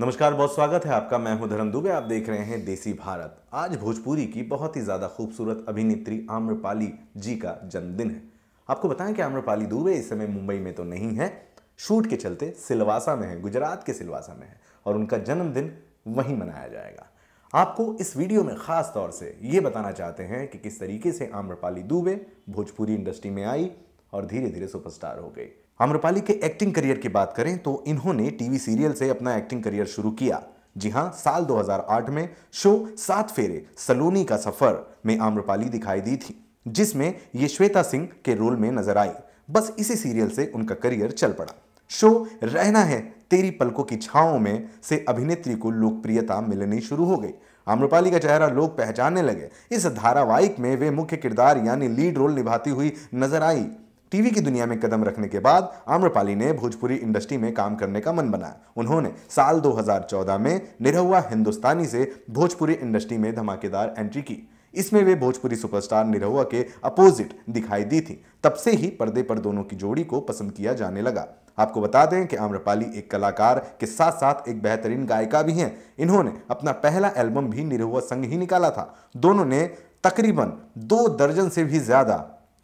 नमस्कार बहुत स्वागत है आपका मैं हूं धर्म दुबे आप देख रहे हैं देसी भारत आज भोजपुरी की बहुत ही ज़्यादा खूबसूरत अभिनेत्री आम्रपाली जी का जन्मदिन है आपको बताएं कि आम्रपाली दुबे इस समय मुंबई में तो नहीं है शूट के चलते सिलवासा में है गुजरात के सिलवासा में है और उनका जन्मदिन वहीं मनाया जाएगा आपको इस वीडियो में ख़ास तौर से ये बताना चाहते हैं कि किस तरीके से आम्रपाली दुबे भोजपुरी इंडस्ट्री में आई और धीरे धीरे सुपरस्टार हो गई आम्रपाली के एक्टिंग करियर की बात करें तो इन्होंने टीवी सीरियल से अपना एक्टिंग करियर शुरू किया जी हां साल 2008 में शो सात फेरे सलोनी का सफर में आम्रपाली दिखाई दी थी जिसमें ये श्वेता सिंह के रोल में नजर आई बस इसी सीरियल से उनका करियर चल पड़ा शो रहना है तेरी पलकों की छाओं में से अभिनेत्री को लोकप्रियता मिलनी शुरू हो गई आम्रपाली का चेहरा लोग पहचानने लगे इस धारावाहिक में वे मुख्य किरदार यानी लीड रोल निभाती हुई नजर आई टीवी की दुनिया में कदम रखने के बाद आम्रपाली ने भोजपुरी इंडस्ट्री में काम करने का मन बनाया उन्होंने साल 2014 में निरहुआ हिंदुस्तानी से भोजपुरी इंडस्ट्री में धमाकेदार एंट्री की इसमें वे भोजपुरी सुपरस्टार निरहुआ के अपोजिट दिखाई दी थी तब से ही पर्दे पर दोनों की जोड़ी को पसंद किया जाने लगा आपको बता दें कि आम्रपाली एक कलाकार के साथ साथ एक बेहतरीन गायिका भी हैं इन्होंने अपना पहला एल्बम भी निरहुआ संग ही निकाला था दोनों ने तकरीबन दो दर्जन से भी ज़्यादा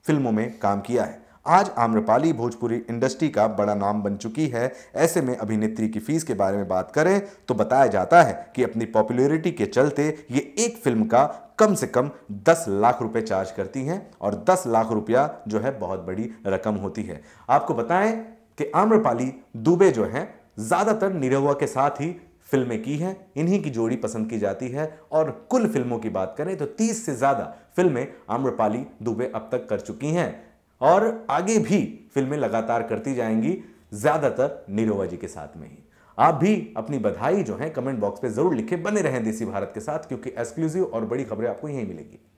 फिल्मों में काम किया है आज आम्रपाली भोजपुरी इंडस्ट्री का बड़ा नाम बन चुकी है ऐसे में अभिनेत्री की फीस के बारे में बात करें तो बताया जाता है कि अपनी पॉपुलैरिटी के चलते ये एक फिल्म का कम से कम 10 लाख रुपए चार्ज करती हैं और 10 लाख रुपया जो है बहुत बड़ी रकम होती है आपको बताएं कि आम्रपाली दुबे जो हैं ज़्यादातर निरहुआ के साथ ही फिल्में की हैं इन्हीं की जोड़ी पसंद की जाती है और कुल फिल्मों की बात करें तो 30 से ज़्यादा फिल्में आम्रपाली दुबे अब तक कर चुकी हैं और आगे भी फिल्में लगातार करती जाएंगी ज़्यादातर नीरोवा जी के साथ में ही आप भी अपनी बधाई जो है कमेंट बॉक्स पे जरूर लिखे बने रहें देसी भारत के साथ क्योंकि एक्सक्लूसिव और बड़ी खबरें आपको यहीं मिलेगी